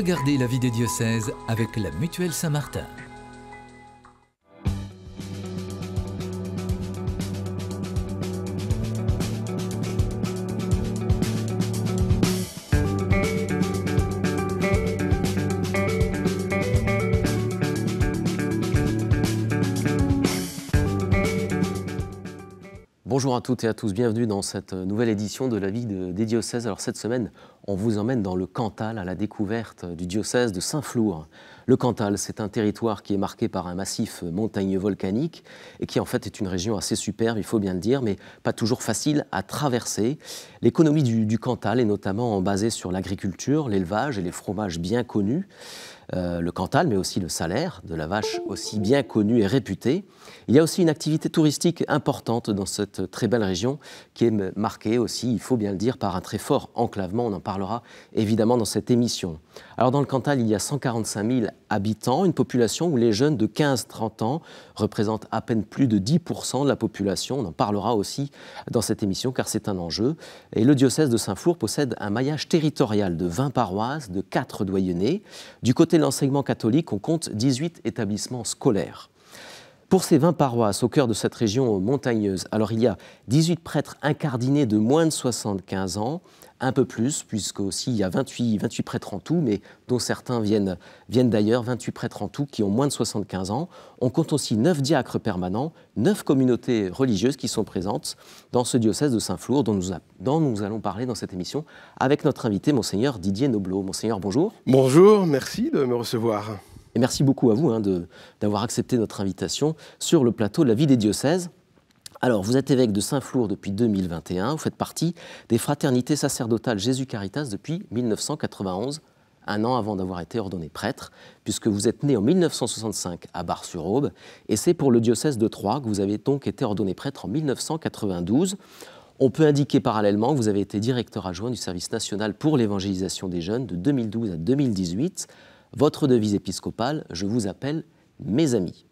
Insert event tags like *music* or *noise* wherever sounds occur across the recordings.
Regardez la vie des diocèses avec la Mutuelle Saint-Martin. à toutes et à tous, bienvenue dans cette nouvelle édition de la vie des diocèses. Alors cette semaine, on vous emmène dans le Cantal à la découverte du diocèse de Saint-Flour. Le Cantal, c'est un territoire qui est marqué par un massif montagneux volcanique et qui en fait est une région assez superbe, il faut bien le dire, mais pas toujours facile à traverser. L'économie du Cantal est notamment basée sur l'agriculture, l'élevage et les fromages bien connus. Euh, le Cantal, mais aussi le salaire de la vache, aussi bien connue et réputée. Il y a aussi une activité touristique importante dans cette très belle région qui est marquée aussi, il faut bien le dire, par un très fort enclavement. On en parlera évidemment dans cette émission. Alors dans le Cantal, il y a 145 000 habitants, une population où les jeunes de 15-30 ans représentent à peine plus de 10% de la population. On en parlera aussi dans cette émission car c'est un enjeu. Et le diocèse de Saint-Flour possède un maillage territorial de 20 paroisses, de 4 doyennés. Du côté l'enseignement catholique, on compte 18 établissements scolaires. Pour ces 20 paroisses au cœur de cette région montagneuse, alors il y a 18 prêtres incardinés de moins de 75 ans, un peu plus, puisque aussi il y a 28, 28 prêtres en tout, mais dont certains viennent, viennent d'ailleurs, 28 prêtres en tout qui ont moins de 75 ans. On compte aussi 9 diacres permanents, 9 communautés religieuses qui sont présentes dans ce diocèse de Saint-Flour dont nous, allons parler dans cette émission avec notre invité, monseigneur Didier Noblot. Monseigneur, bonjour. Bonjour, merci de me recevoir merci beaucoup à vous hein, d'avoir accepté notre invitation sur le plateau de la vie des diocèses. Alors, vous êtes évêque de Saint-Flour depuis 2021, vous faites partie des fraternités sacerdotales Jésus Caritas depuis 1991, un an avant d'avoir été ordonné prêtre, puisque vous êtes né en 1965 à Bar-sur-Aube, et c'est pour le diocèse de Troyes que vous avez donc été ordonné prêtre en 1992. On peut indiquer parallèlement que vous avez été directeur adjoint du service national pour l'évangélisation des jeunes de 2012 à 2018 votre devise épiscopale, je vous appelle mes amis.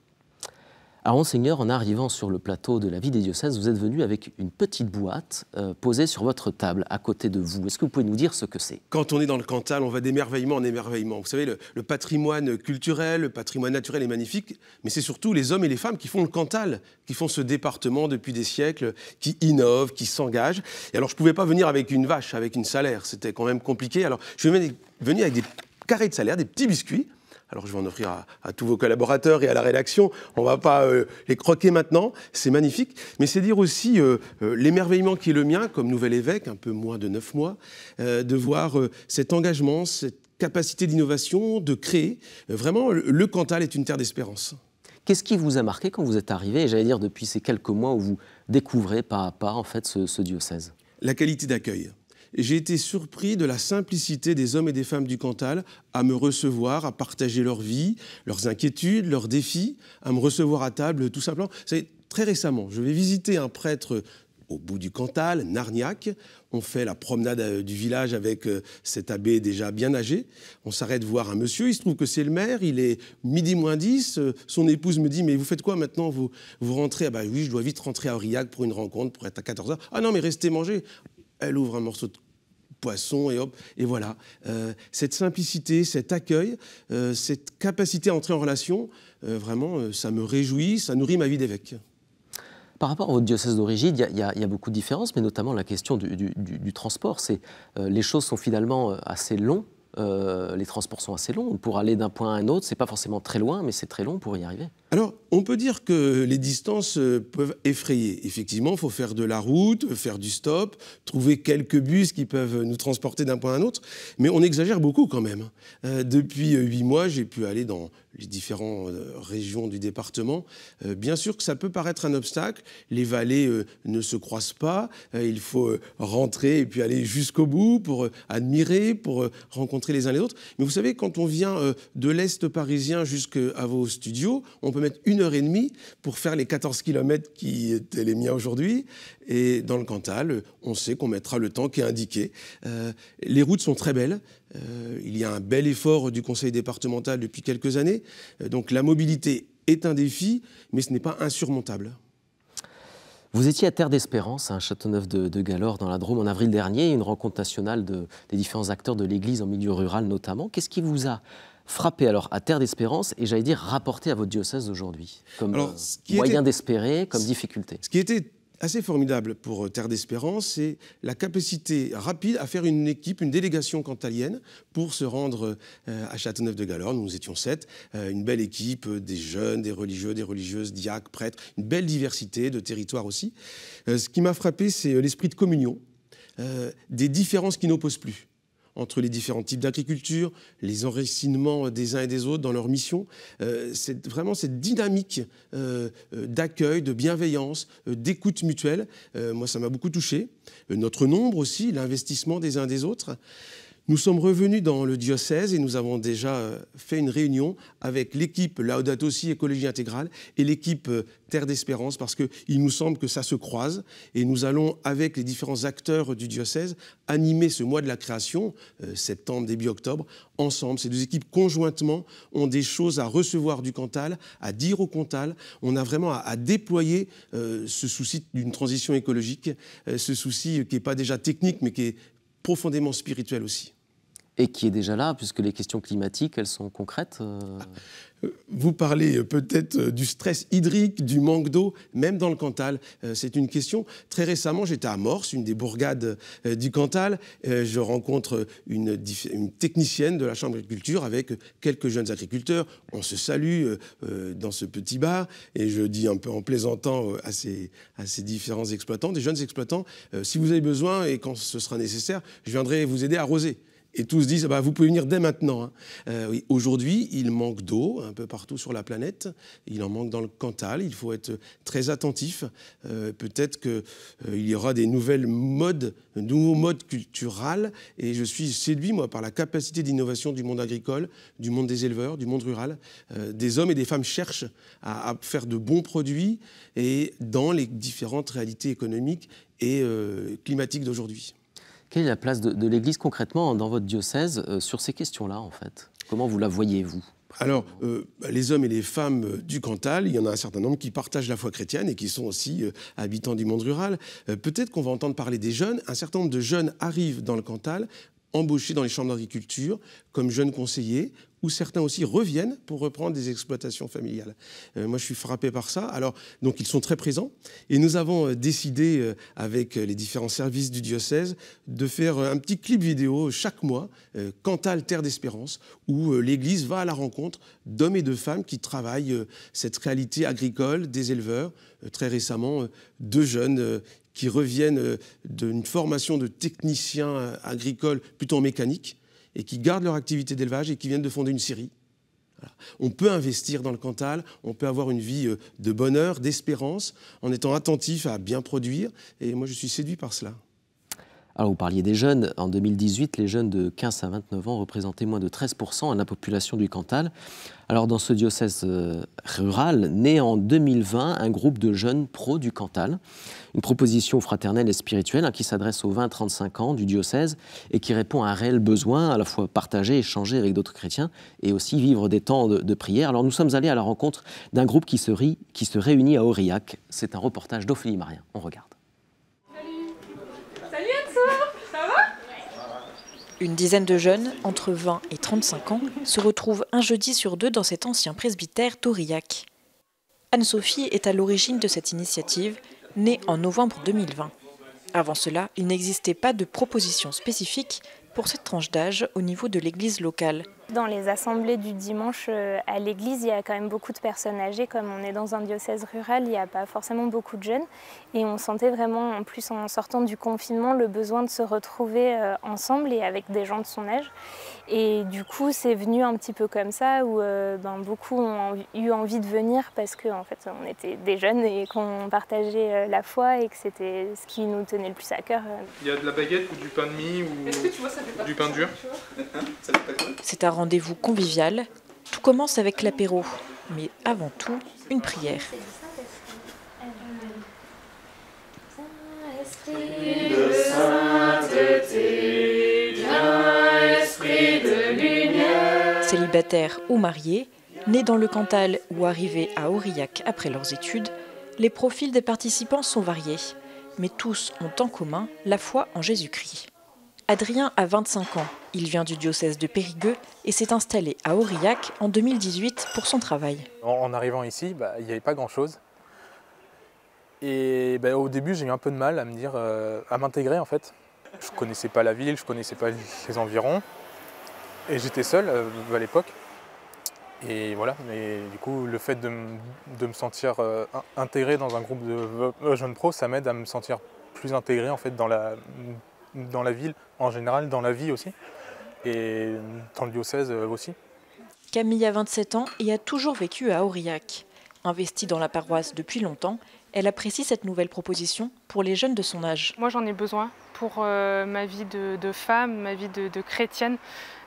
Alors Monseigneur, en arrivant sur le plateau de la vie des diocèses, vous êtes venu avec une petite boîte euh, posée sur votre table à côté de vous. Est-ce que vous pouvez nous dire ce que c'est Quand on est dans le Cantal, on va d'émerveillement en émerveillement. Vous savez, le, patrimoine culturel, le patrimoine naturel est magnifique, mais c'est surtout les hommes et les femmes qui font le Cantal, qui font ce département depuis des siècles, qui innovent, qui s'engagent. Et alors, je ne pouvais pas venir avec une vache, avec une salaire. C'était quand même compliqué. Alors, je vais venir avec des carré de salaire, des petits biscuits. Alors je vais en offrir à, tous vos collaborateurs et à la rédaction. On ne va pas euh, les croquer maintenant, c'est magnifique. Mais c'est dire aussi euh, euh, l'émerveillement qui est le mien, comme nouvel évêque, un peu moins de neuf mois, de voir cet engagement, cette capacité d'innovation, de créer. Vraiment, le Cantal est une terre d'espérance. Qu'est-ce qui vous a marqué quand vous êtes arrivé, j'allais dire depuis ces quelques mois où vous découvrez pas à pas en fait ce diocèse La qualité d'accueil j'ai été surpris de la simplicité des hommes et des femmes du Cantal à me recevoir, à partager leur vie, leurs inquiétudes, leurs défis, à me recevoir à table, tout simplement. C'est très récemment, je vais visiter un prêtre au bout du Cantal, Narniac. On fait la promenade euh, du village avec euh, cet abbé déjà bien âgé. On s'arrête voir un monsieur. Il se trouve que c'est le maire. Il est midi moins 10. Euh, son épouse me dit Mais vous faites quoi maintenant vous, vous rentrez Ah, bah oui, je dois vite rentrer à Aurillac pour une rencontre, pour être à 14h. Ah non, mais restez manger. Elle ouvre un morceau de poisson et hop, et voilà. Euh, cette simplicité, cet accueil, euh, cette capacité à entrer en relation, euh, vraiment, ça me réjouit, ça nourrit ma vie d'évêque. Par rapport à votre diocèse d'origine, il y, a beaucoup de différences, mais notamment la question du, transport. C'est, les choses sont finalement assez longues euh, les transports sont assez longs. Pour aller d'un point à un autre, c'est pas forcément très loin, mais c'est très long pour y arriver. Alors, on peut dire que les distances euh, peuvent effrayer. Effectivement, il faut faire de la route, faire du stop, trouver quelques bus qui peuvent nous transporter d'un point à un autre. Mais on exagère beaucoup quand même. Euh, depuis huit mois, j'ai pu aller dans les différentes régions du département. bien sûr que ça peut paraître un obstacle. Les vallées ne se croisent pas. il faut rentrer et puis aller jusqu'au bout pour admirer, pour rencontrer les uns les autres. Mais vous savez, quand on vient euh, de l'Est parisien jusqu'à vos studios, on peut mettre une heure et demie pour faire les 14 km qui étaient les miens aujourd'hui. Et dans le Cantal, on sait qu'on mettra le temps qui est indiqué. Euh, les routes sont très belles. Euh, il y a un bel effort du conseil départemental depuis quelques années. donc la mobilité est un défi, mais ce n'est pas insurmontable. Vous étiez à Terre d'Espérance, à Châteauneuf de, de Galore, dans la Drôme, en avril dernier, une rencontre nationale des différents acteurs de l'Église en milieu rural notamment. Qu'est-ce qui vous a frappé alors à Terre d'Espérance et j'allais dire rapporté à votre diocèse aujourd'hui, comme euh, moyen d'espérer, comme difficulté assez formidable pour euh, Terre d'Espérance, c'est la capacité rapide à faire une équipe, une délégation cantalienne pour se rendre euh, euh, à Châteauneuf-de-Galorne. Nous étions sept, une belle équipe, des jeunes, des religieux, des religieuses, diacres, prêtres, une belle diversité de territoires aussi. Ce qui m'a frappé, c'est l'esprit de communion, des différences qui n'opposent plus entre les différents types d'agriculture, les enracinements des uns et des autres dans leur mission. Euh, c'est vraiment cette dynamique euh, euh, d'accueil, de bienveillance, d'écoute mutuelle. moi, ça m'a beaucoup touché. notre nombre aussi, l'investissement des uns et des autres. Nous sommes revenus dans le diocèse et nous avons déjà euh, fait une réunion avec l'équipe Laudato Si Écologie Intégrale et l'équipe euh, Terre d'Espérance parce qu'il nous semble que ça se croise et nous allons, avec les différents acteurs du diocèse, animer ce mois de la création, euh, septembre, début octobre, ensemble. Ces deux équipes conjointement ont des choses à recevoir du Cantal, à dire au Cantal. On a vraiment à, déployer ce souci d'une transition écologique, ce souci qui n'est pas déjà technique mais qui est profondément spirituel aussi et qui est déjà là, puisque les questions climatiques, elles sont concrètes. Euh. Euh, vous parlez euh, peut-être du stress hydrique, du manque d'eau, même dans le Cantal. C'est une question. Très récemment, j'étais à Morse, une des bourgades du Cantal. Je rencontre une, une technicienne de la Chambre d'agriculture avec quelques jeunes agriculteurs. On se salue dans ce petit bar et je dis un peu en plaisantant à ces, à ces différents exploitants, des jeunes exploitants, si vous avez besoin et quand ce sera nécessaire, je viendrai vous aider à arroser. Et tous disent, bah, vous pouvez venir dès maintenant. Hein. Euh, aujourd'hui, il manque d'eau un peu partout sur la planète. Il en manque dans le Cantal. Il faut être très attentif. Euh, peut-être qu'il euh, y aura des nouvelles modes, nouveaux modes culturels. Et je suis séduit, moi, par la capacité d'innovation du monde agricole, du monde des éleveurs, du monde rural. des hommes et des femmes cherchent à, à faire de bons produits et dans les différentes réalités économiques et climatiques d'aujourd'hui. Quelle la place de, l'Église concrètement dans votre diocèse euh, sur ces questions-là, en fait Comment vous la voyez, vous alors, euh, les hommes et les femmes euh, du Cantal, il y en a un certain nombre qui partagent la foi chrétienne et qui sont aussi habitants du monde rural. Peut-être qu'on va entendre parler des jeunes. Un certain nombre de jeunes arrivent dans le Cantal embauchés dans les chambres d'agriculture comme jeunes conseillers, où certains aussi reviennent pour reprendre des exploitations familiales. Euh, moi, je suis frappé par ça. Alors, donc, ils sont très présents. Et nous avons euh, décidé, euh, avec les différents services du diocèse, de faire un petit clip vidéo chaque mois, euh, Cantal Terre d'Espérance, où l'Église va à la rencontre d'hommes et de femmes qui travaillent cette qualité agricole des éleveurs. très récemment, deux jeunes qui reviennent euh, d'une formation de techniciens euh, agricoles plutôt en mécanique et qui gardent leur activité d'élevage et qui viennent de fonder une série. On peut investir dans le Cantal, on peut avoir une vie euh, de bonheur, d'espérance, en étant attentif à bien produire. Et moi, je suis séduit par cela. Alors, vous parliez des jeunes. En 2018, les jeunes de 15 à 29 ans représentaient moins de 13% de la population du Cantal. Alors, dans ce diocèse euh, rural, né en 2020 un groupe de jeunes pro du Cantal, une proposition fraternelle et spirituelle hein, qui s'adresse aux 20-35 ans du diocèse et qui répond à un réel besoin, à la fois partager, échanger avec d'autres chrétiens et aussi vivre des temps de, prière. Alors, nous sommes allés à la rencontre d'un groupe qui se, qui se réunit à Aurillac. C'est un reportage d'Ophélie Marien. On regarde. Une dizaine de jeunes, entre 20 et 35 ans, se retrouvent un jeudi sur deux dans cet ancien presbytère d'Aurillac. Anne-Sophie est à l'origine de cette initiative, née en novembre 2020. Avant cela, il n'existait pas de proposition spécifique pour cette tranche d'âge au niveau de l'église locale. Dans les assemblées du dimanche euh, à l'église, il y a quand même beaucoup de personnes âgées. Comme on est dans un diocèse rural, il n'y a pas forcément beaucoup de jeunes. Et on sentait vraiment, en plus en sortant du confinement, le besoin de se retrouver euh, ensemble et avec des gens de son âge. Et du coup, c'est venu un petit peu comme ça, où euh, ben, beaucoup ont eu envie de venir parce qu'en en fait, on était des jeunes et qu'on partageait la foi et que c'était ce qui nous tenait le plus à cœur. Il y a de la baguette ou du pain de mie ou ça du pain dur. *laughs* C'est un rendez-vous convivial, tout commence avec l'apéro, mais avant tout, une prière. Célibataire ou mariés, nés dans le Cantal ou arrivés à Aurillac après leurs études, les profils des participants sont variés, mais tous ont en commun la foi en Jésus-Christ. Adrien a 25 ans. Il vient du diocèse de Périgueux et s'est installé à Aurillac en 2018 pour son travail. En arrivant ici, bah, il n'y avait pas grand-chose. Et bah, au début, j'ai eu un peu de mal à me dire, euh, à m'intégrer en fait. Je connaissais pas la ville, je connaissais pas les environs. Et j'étais seul euh, à l'époque. Et voilà, mais du coup, le fait de, me sentir euh, intégré dans un groupe de jeunes pros, ça m'aide à me sentir plus intégré en fait dans la dans la ville en général, dans la vie aussi, et dans le diocèse euh, aussi. Camille a 27 ans et a toujours vécu à Aurillac. Investie dans la paroisse depuis longtemps, elle apprécie cette nouvelle proposition pour les jeunes de son âge. Moi j'en ai besoin pour euh, ma vie de, femme, ma vie de, chrétienne.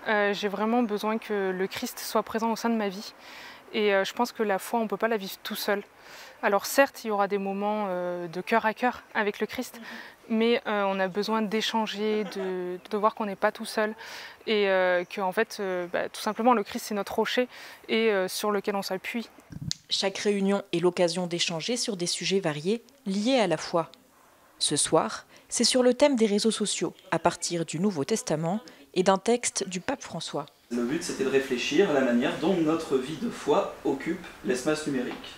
Euh, j'ai vraiment besoin que le Christ soit présent au sein de ma vie. Et euh, je pense que la foi, on ne peut pas la vivre tout seul. Alors certes, il y aura des moments euh, de cœur à cœur avec le Christ, mhm. mais euh, on a besoin d'échanger, de, voir qu'on n'est pas tout seul et que en fait, bah, tout simplement, le Christ c'est notre rocher et sur lequel on s'appuie. Chaque réunion est l'occasion d'échanger sur des sujets variés liés à la foi. Ce soir, c'est sur le thème des réseaux sociaux à partir du Nouveau Testament et d'un texte du pape François. Le but, c'était de réfléchir à la manière dont notre vie de foi occupe l'espace numérique.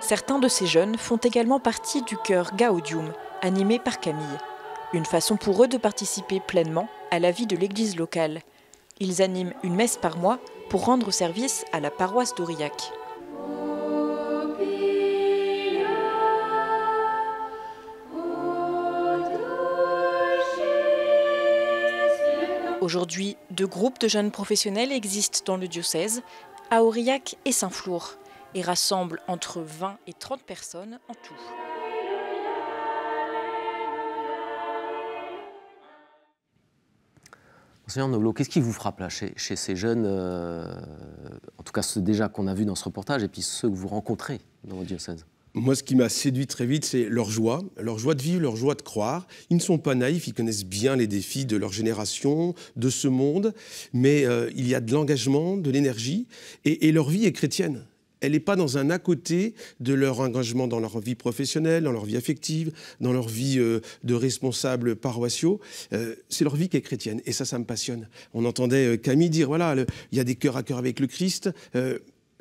Certains de ces jeunes font également partie du chœur Gaudium, animé par Camille. Une façon pour eux de participer pleinement à la vie de l'église locale. Ils animent une messe par mois pour rendre service à la paroisse d'Aurillac. Aujourd'hui, deux groupes de jeunes professionnels existent dans le diocèse, à Aurillac et Saint-Flour, et rassemblent entre 20 et 30 personnes en tout. Monseigneur Noblo, qu'est-ce qui vous frappe là chez, ces jeunes, euh, en tout cas ceux déjà qu'on a vus dans ce reportage, et puis ceux que vous rencontrez dans le diocèse moi, ce qui m'a séduit très vite, c'est leur joie, leur joie de vivre, leur joie de croire. Ils ne sont pas naïfs, ils connaissent bien les défis de leur génération, de ce monde, mais euh, il y a de l'engagement, de l'énergie, et, leur vie est chrétienne elle n'est pas dans un à côté de leur engagement dans leur vie professionnelle, dans leur vie affective, dans leur vie euh, de responsables paroissiaux. Euh, c'est leur vie qui est chrétienne. Et ça, ça me passionne. On entendait Camille dire, voilà, il y a des cœurs à cœur avec le Christ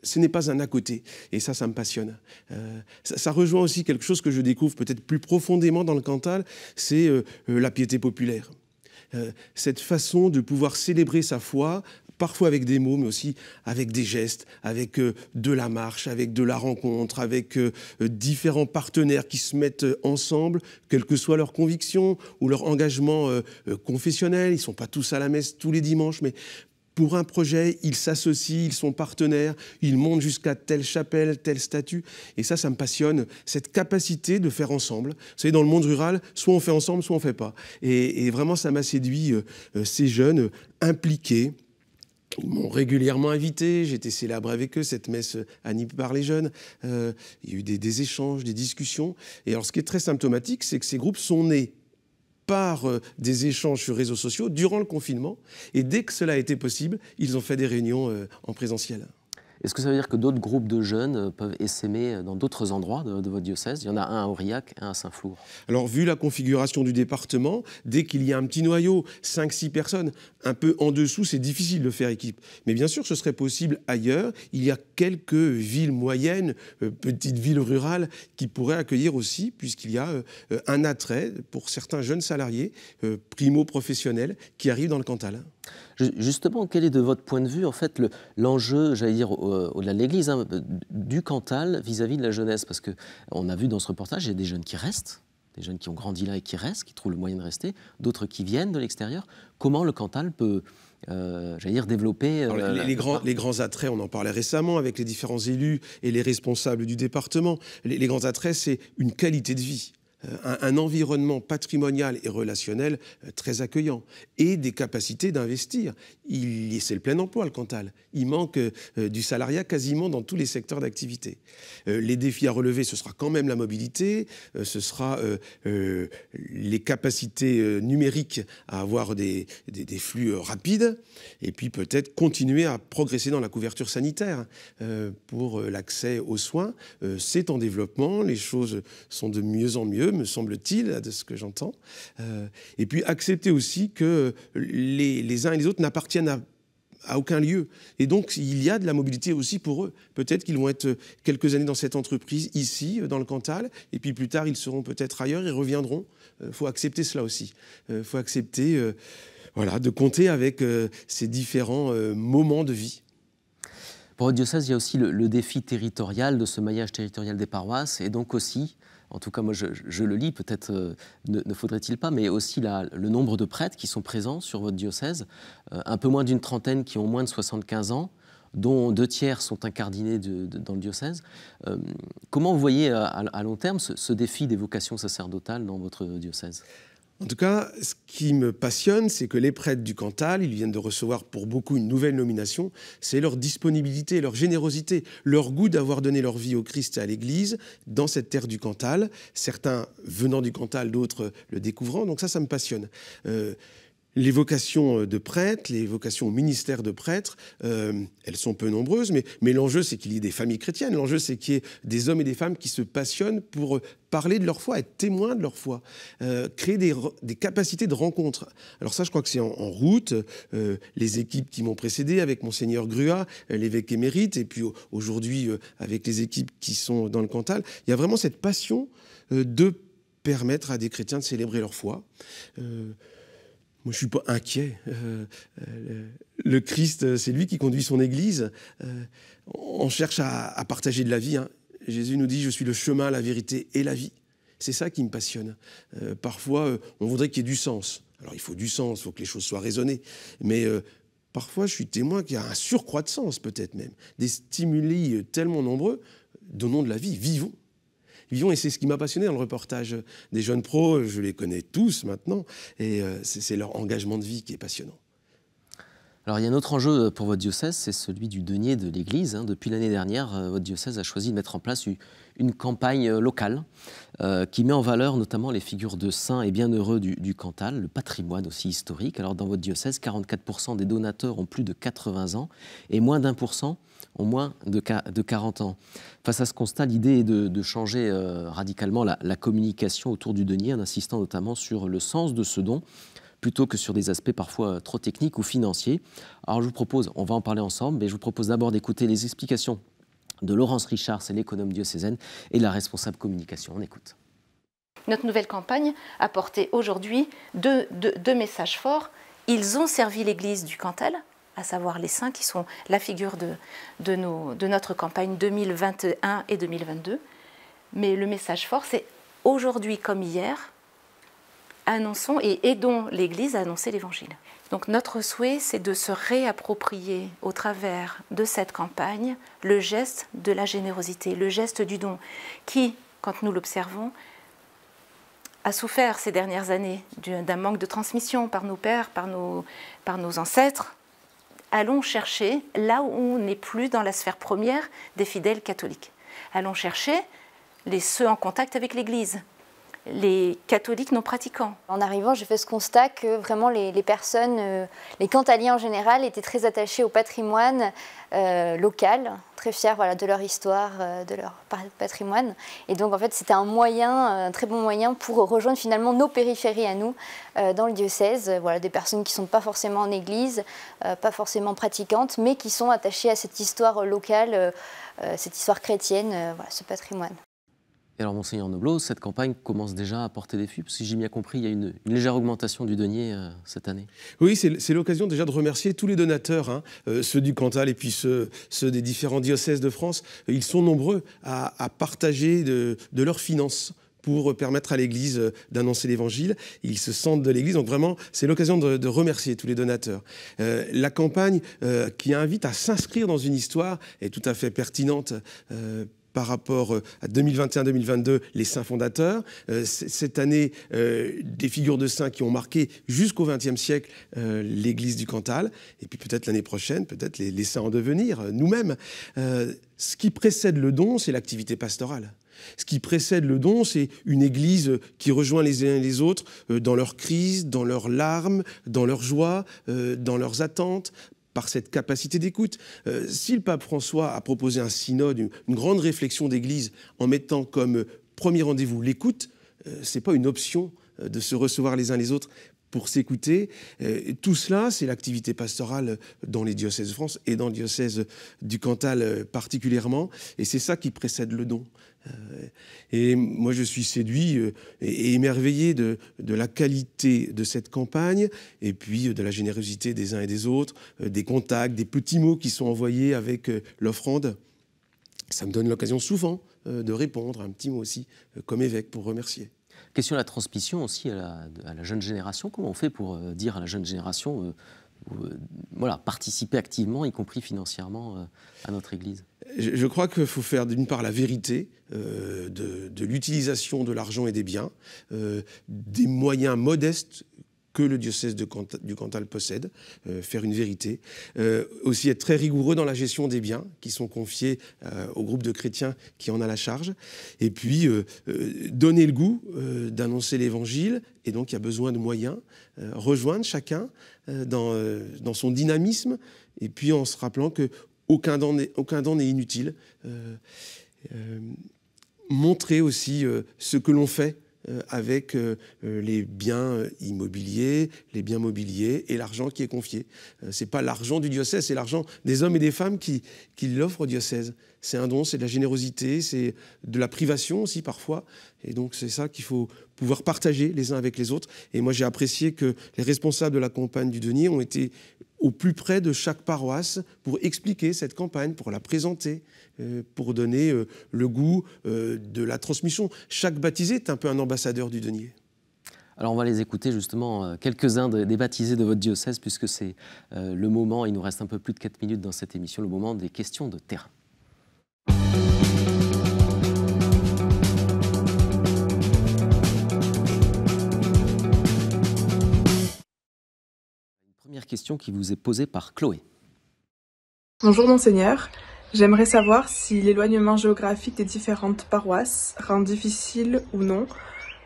ce n'est pas un à côté. Et ça, ça me passionne. Euh, ça, rejoint aussi quelque chose que je découvre peut-être plus profondément dans le Cantal, c'est euh, euh, la piété populaire. cette façon de pouvoir célébrer sa foi, parfois avec des mots, mais aussi avec des gestes, avec de la marche, avec de la rencontre, avec différents partenaires qui se mettent ensemble, quelles que soient leurs convictions ou leur engagement confessionnel. Ils ne sont pas tous à la messe tous les dimanches, mais pour un projet, ils s'associent, ils sont partenaires, ils montent jusqu'à telle chapelle, telle statue. Et ça, ça me passionne, cette capacité de faire ensemble. Vous savez, dans le monde rural, soit on fait ensemble, soit on ne fait pas. Et, vraiment, ça m'a séduit, euh, euh, ces jeunes impliqués, ils m'ont régulièrement invité, j'étais célèbre avec eux, cette messe animée euh, par les jeunes. il y a eu des, échanges, des discussions. Et alors, ce qui est très symptomatique, c'est que ces groupes sont nés par euh, des échanges sur réseaux sociaux durant le confinement. Et dès que cela a été possible, ils ont fait des réunions euh, en présentiel. Est-ce que ça veut dire que d'autres groupes de jeunes euh, peuvent essaimer euh, dans d'autres endroits de, votre diocèse Il y en a un à Aurillac, un à Saint-Flour. Alors, vu la configuration du département, dès qu'il y a un petit noyau, 5-6 personnes, un peu en dessous, c'est difficile de faire équipe. Mais bien sûr, ce serait possible ailleurs. Il y a quelques villes moyennes, euh, petites villes rurales, qui pourraient accueillir aussi, puisqu'il y a un attrait pour certains jeunes salariés, primo-professionnels, qui arrivent dans le Cantal. Justement, quel est de votre point de vue en fait l'enjeu, j'allais dire euh, au-delà de l'Église, hein, euh, du Cantal vis-à-vis de la jeunesse Parce que on a vu dans ce reportage, il y a des jeunes qui restent, des jeunes qui ont grandi là et qui restent, qui trouvent le moyen de rester, d'autres qui viennent de l'extérieur. Comment le Cantal peut euh, j'allais dire, développer. les, grands, attraits, on en parlait récemment avec les différents élus et les responsables du département. les grands attraits, c'est une qualité de vie. Euh, un, environnement patrimonial et relationnel euh, très accueillant et des capacités d'investir. C'est le plein emploi, le Cantal. Il manque euh, du salariat quasiment dans tous les secteurs d'activité. les défis à relever, ce sera quand même la mobilité, ce sera les capacités numériques à avoir des flux rapides et puis peut-être continuer à progresser dans la couverture sanitaire pour l'accès aux soins. c'est en développement, les choses sont de mieux en mieux me semble-t-il, de ce que j'entends. Euh, et puis accepter aussi que les, uns et les autres n'appartiennent à aucun lieu. Et donc, il y a de la mobilité aussi pour eux. Peut-être qu'ils vont être quelques années dans cette entreprise, ici, dans le Cantal, et puis plus tard, ils seront peut-être ailleurs et reviendront. Il euh, faut accepter cela aussi. Il euh, faut accepter voilà, de compter avec ces différents moments de vie. Pour le diocèse, il y a aussi le, défi territorial de ce maillage territorial des paroisses, et donc aussi en tout cas moi je, le lis, peut-être euh, ne, faudrait-il pas, mais aussi le nombre de prêtres qui sont présents sur votre diocèse, euh, un peu moins d'une trentaine qui ont moins de 75 ans, dont deux tiers sont incardinés dans le diocèse. Euh, comment vous voyez à, long terme ce, défi des vocations sacerdotales dans votre diocèse en tout cas, ce qui me passionne, c'est que les prêtres du Cantal, ils viennent de recevoir pour beaucoup une nouvelle nomination, c'est leur disponibilité, leur générosité, leur goût d'avoir donné leur vie au Christ et à l'Église dans cette terre du Cantal, certains venant du Cantal, d'autres le découvrant, donc ça, ça me passionne. Euh, les vocations euh, de prêtres, les vocations au ministère de prêtres, euh, elles sont peu nombreuses, mais, l'enjeu, c'est qu'il y ait des familles chrétiennes, l'enjeu, c'est qu'il y ait des hommes et des femmes qui se passionnent pour euh, parler de leur foi, être témoins de leur foi, créer des, capacités de rencontre. Alors ça, je crois que c'est en, route, les équipes qui m'ont précédé, avec monseigneur Grua, l'évêque émérite, et puis aujourd'hui avec les équipes qui sont dans le Cantal, il y a vraiment cette passion de permettre à des chrétiens de célébrer leur foi. Moi, je suis pas inquiet. Euh, euh, le Christ, euh, c'est lui qui conduit son Église. on cherche à, partager de la vie. Hein. Jésus nous dit, je suis le chemin, la vérité et la vie. C'est ça qui me passionne. parfois, on voudrait qu'il y ait du sens. Alors, il faut du sens, il faut que les choses soient raisonnées. Mais parfois, je suis témoin qu'il y a un surcroît de sens, peut-être même. Des stimuli tellement nombreux, donnons de la vie, vivons. Et c'est ce qui m'a passionné dans le reportage des jeunes pros. Je les connais tous maintenant. Et euh, c'est leur engagement de vie qui est passionnant. Alors il y a un autre enjeu pour votre diocèse, c'est celui du denier de l'Église. Hein. Depuis l'année dernière, euh, votre diocèse a choisi de mettre en place une campagne euh, locale qui met en valeur notamment les figures de saints et bienheureux du, du Cantal, le patrimoine aussi historique. Alors dans votre diocèse, 44% des donateurs ont plus de 80 ans et moins d'un pour cent au moins de, 40 ans. Face à ce constat, l'idée est de, changer euh, radicalement la, communication autour du denier en insistant notamment sur le sens de ce don plutôt que sur des aspects parfois euh, trop techniques ou financiers. Alors je vous propose, on va en parler ensemble, mais je vous propose d'abord d'écouter les explications de Laurence Richard, c'est l'économe diocésaine et la responsable communication. On écoute. Notre nouvelle campagne a porté aujourd'hui deux messages forts. Ils ont servi l'Église du Cantal, à savoir les saints qui sont la figure de, de, nos, de notre campagne 2021 et 2022. Mais le message fort, c'est aujourd'hui comme hier, annonçons et aidons l'Église à annoncer l'Évangile. Donc notre souhait, c'est de se réapproprier au travers de cette campagne le geste de la générosité, le geste du don, qui, quand nous l'observons, a souffert ces dernières années d'un manque de transmission par nos pères, par nos, par nos ancêtres, allons chercher là où on n'est plus dans la sphère première des fidèles catholiques. Allons chercher les ceux en contact avec l'Église, les catholiques non pratiquants. En arrivant, j'ai fait ce constat que vraiment les, personnes, euh, les cantaliens en général, étaient très attachés au patrimoine euh, local, très fiers voilà, de leur histoire, euh, de leur patrimoine. Et donc en fait, c'était un moyen, un très bon moyen pour rejoindre finalement nos périphéries à nous dans le diocèse. Voilà, des personnes qui ne sont pas forcément en église, pas forcément pratiquantes, mais qui sont attachées à cette histoire locale, cette histoire chrétienne, ce patrimoine. Et alors, Monseigneur Noblo, cette campagne commence déjà à porter des fruits, parce que j'ai bien compris, il y a une, une légère augmentation du denier euh, cette année. Oui, c'est l'occasion déjà de remercier tous les donateurs, hein, euh, ceux du Cantal et puis ceux, des différents diocèses de France. Ils sont nombreux à, partager de, leurs finances pour permettre à l'Église euh, d'annoncer l'Évangile. Ils se sentent de l'Église, donc vraiment, c'est l'occasion de, remercier tous les donateurs. la campagne qui invite à s'inscrire dans une histoire est tout à fait pertinente par rapport euh, à 2021-2022, les saints fondateurs. Euh, cette année, euh, des figures de saints qui ont marqué jusqu'au XXe siècle l'Église du Cantal. Et puis peut-être l'année prochaine, peut-être les, saints en devenir, nous-mêmes. ce qui précède le don, c'est l'activité pastorale. Ce qui précède le don, c'est une Église qui rejoint les uns les autres dans leurs crises, dans leurs larmes, dans leurs joies, dans leurs attentes, par cette capacité d'écoute. Euh, si le pape François a proposé un synode, une, grande réflexion d'Église en mettant comme premier rendez-vous l'écoute, euh, ce n'est pas une option euh, de se recevoir les uns les autres pour s'écouter. Euh, tout cela, c'est l'activité pastorale dans les diocèses de France et dans le diocèse du Cantal euh, particulièrement. Et c'est ça qui précède le don. Euh, et moi, je suis séduit et émerveillé de, la qualité de cette campagne et puis de la générosité des uns et des autres, des contacts, des petits mots qui sont envoyés avec l'offrande. Ça me donne l'occasion souvent de répondre un petit mot aussi comme évêque pour remercier. Question de la transmission aussi à la, jeune génération. Comment on fait pour euh, dire à la jeune génération euh, euh, voilà, participer activement, y compris financièrement, à notre Église Je, crois qu'il faut faire d'une part la vérité de, l'utilisation de l'argent et des biens, des moyens modestes que le diocèse de du Cantal possède, euh, faire une vérité. Euh, aussi être très rigoureux dans la gestion des biens qui sont confiés euh, au groupe de chrétiens qui en a la charge. Et puis, donner le goût d'annoncer l'évangile. Et donc, il y a besoin de moyens. rejoindre chacun dans, dans son dynamisme. Et puis, en se rappelant que aucun don don n'est inutile. montrer aussi ce que l'on fait euh, avec euh, euh, les biens immobiliers, les biens mobiliers et l'argent qui est confié. Ce n'est pas l'argent du diocèse, c'est l'argent des hommes et des femmes qui, qui l'offrent au diocèse. C'est un don, c'est de la générosité, c'est de la privation aussi parfois. Et donc c'est ça qu'il faut pouvoir partager les uns avec les autres. Et moi j'ai apprécié que les responsables de la campagne du Denier ont été au plus près de chaque paroisse pour expliquer cette campagne, pour la présenter, euh, pour donner euh, le goût euh, de la transmission. Chaque baptisé est un peu un ambassadeur du denier. Alors on va les écouter justement, quelques-uns des baptisés de votre diocèse, puisque c'est le moment, il nous reste un peu plus de 4 minutes dans cette émission, le moment des questions de terrain. question qui vous est posée par Chloé. Bonjour monseigneur, j'aimerais savoir si l'éloignement géographique des différentes paroisses rend difficile ou non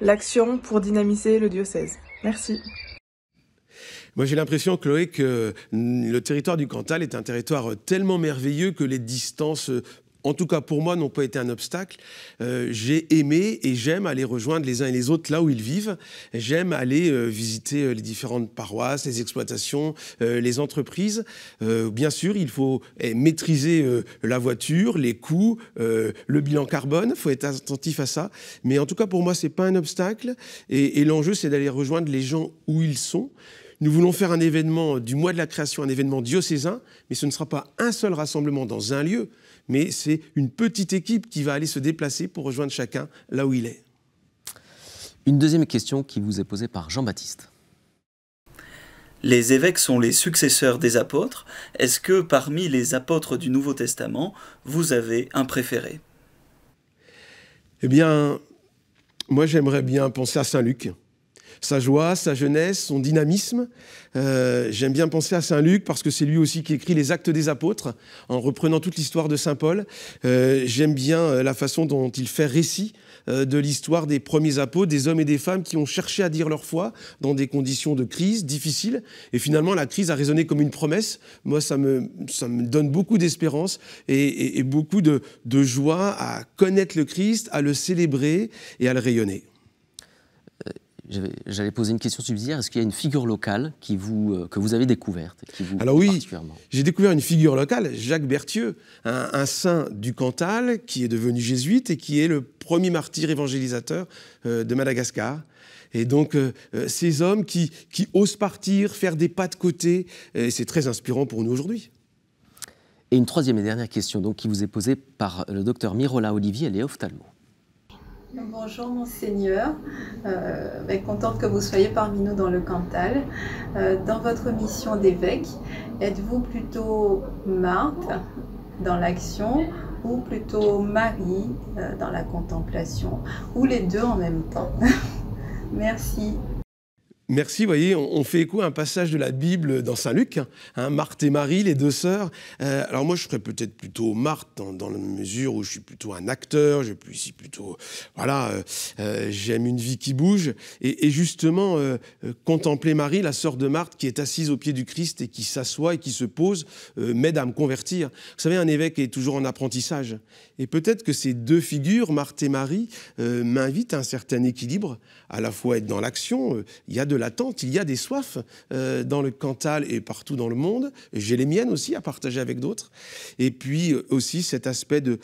l'action pour dynamiser le diocèse. Merci. Moi, j'ai l'impression, Chloé, que le territoire du Cantal est un territoire tellement merveilleux que les distances en tout cas pour moi, n'ont pas été un obstacle. Euh, j'ai aimé et j'aime aller rejoindre les uns et les autres là où ils vivent. J'aime aller euh, visiter euh, les différentes paroisses, les exploitations, les entreprises. bien sûr, il faut eh, maîtriser la voiture, les coûts, le bilan carbone. Il faut être attentif à ça. Mais en tout cas, pour moi, ce n'est pas un obstacle. et l'enjeu, c'est d'aller rejoindre les gens où ils sont. Nous voulons faire un événement du mois de la création, un événement diocésain, mais ce ne sera pas un seul rassemblement dans un lieu mais c'est une petite équipe qui va aller se déplacer pour rejoindre chacun là où il est. Une deuxième question qui vous est posée par Jean-Baptiste. Les évêques sont les successeurs des apôtres. Est-ce que parmi les apôtres du Nouveau Testament, vous avez un préféré Eh bien, moi j'aimerais bien penser à Saint Luc sa joie, sa jeunesse, son dynamisme. Euh, j'aime bien penser à Saint Luc parce que c'est lui aussi qui écrit les actes des apôtres en reprenant toute l'histoire de Saint Paul. Euh, j'aime bien euh, la façon dont il fait récit de l'histoire des premiers apôtres, des hommes et des femmes qui ont cherché à dire leur foi dans des conditions de crise difficiles. Et finalement, la crise a résonné comme une promesse. Moi, ça me, me donne beaucoup d'espérance et, beaucoup de joie à connaître le Christ, à le célébrer et à le rayonner. J'allais poser une question subsidiaire. Est-ce qu'il y a une figure locale qui vous, euh, que vous avez découverte Alors oui, j'ai découvert une figure locale, Jacques Berthieu, un, saint du Cantal qui est devenu jésuite et qui est le premier martyr évangélisateur euh, de Madagascar. Et donc, euh, ces hommes qui, osent partir, faire des pas de côté, c'est très inspirant pour nous aujourd'hui. Et une troisième et dernière question donc, qui vous est posée par le docteur Mirola Olivier, elle est Bonjour monseigneur, euh, ben, contente que vous soyez parmi nous dans le Cantal. Euh, dans votre mission d'évêque, êtes-vous plutôt Marthe dans l'action ou plutôt Marie euh, dans la contemplation ou les deux en même temps *laughs* Merci. Merci, vous voyez, on, fait écho à un passage de la Bible dans Saint Luc, hein, Marthe et Marie, les deux sœurs. Euh, alors moi, je serais peut-être plutôt Marthe dans, la mesure où je suis plutôt un acteur, je suis plutôt, voilà, euh, euh, j'aime une vie qui bouge. Et, et justement, contempler Marie, la sœur de Marthe, qui est assise au pied du Christ et qui s'assoit et qui se pose, m'aide à me convertir. Vous savez, un évêque est toujours en apprentissage. Et peut-être que ces deux figures, Marthe et Marie, m'invitent à un certain équilibre, à la fois être dans l'action, il y a de il y a des soifs euh, dans le Cantal et partout dans le monde. J'ai les miennes aussi à partager avec d'autres. Et puis euh, aussi cet aspect de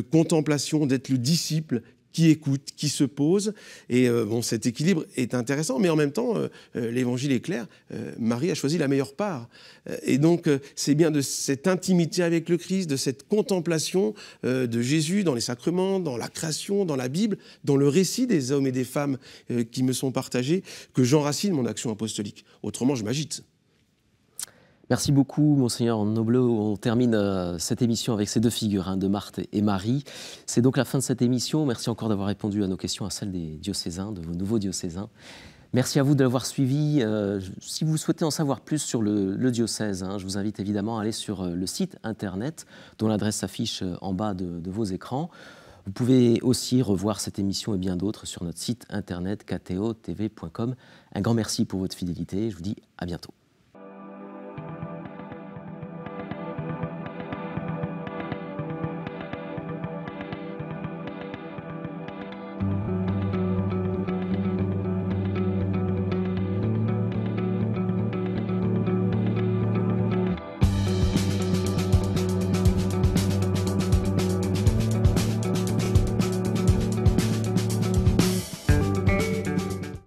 contemplation, d'être le disciple qui écoute, qui se pose. Et euh, bon, cet équilibre est intéressant, mais en même temps, euh, euh, l'évangile est clair, Marie a choisi la meilleure part. et donc, c'est bien de cette intimité avec le Christ, de cette contemplation de Jésus dans les sacrements, dans la création, dans la Bible, dans le récit des hommes et des femmes qui me sont partagés, que j'enracine mon action apostolique. Autrement, je m'agite. Merci beaucoup, Monseigneur Nobleau, On termine euh, cette émission avec ces deux figures, hein, de Marthe et Marie. C'est donc la fin de cette émission. Merci encore d'avoir répondu à nos questions, à celles des diocésains, de vos nouveaux diocésains. Merci à vous de l'avoir suivi. Euh, si vous souhaitez en savoir plus sur le, diocèse, hein, je vous invite évidemment à aller sur euh, le site internet dont l'adresse s'affiche en bas de, vos écrans. Vous pouvez aussi revoir cette émission et bien d'autres sur notre site internet ktotv.com. Un grand merci pour votre fidélité. Je vous dis à bientôt.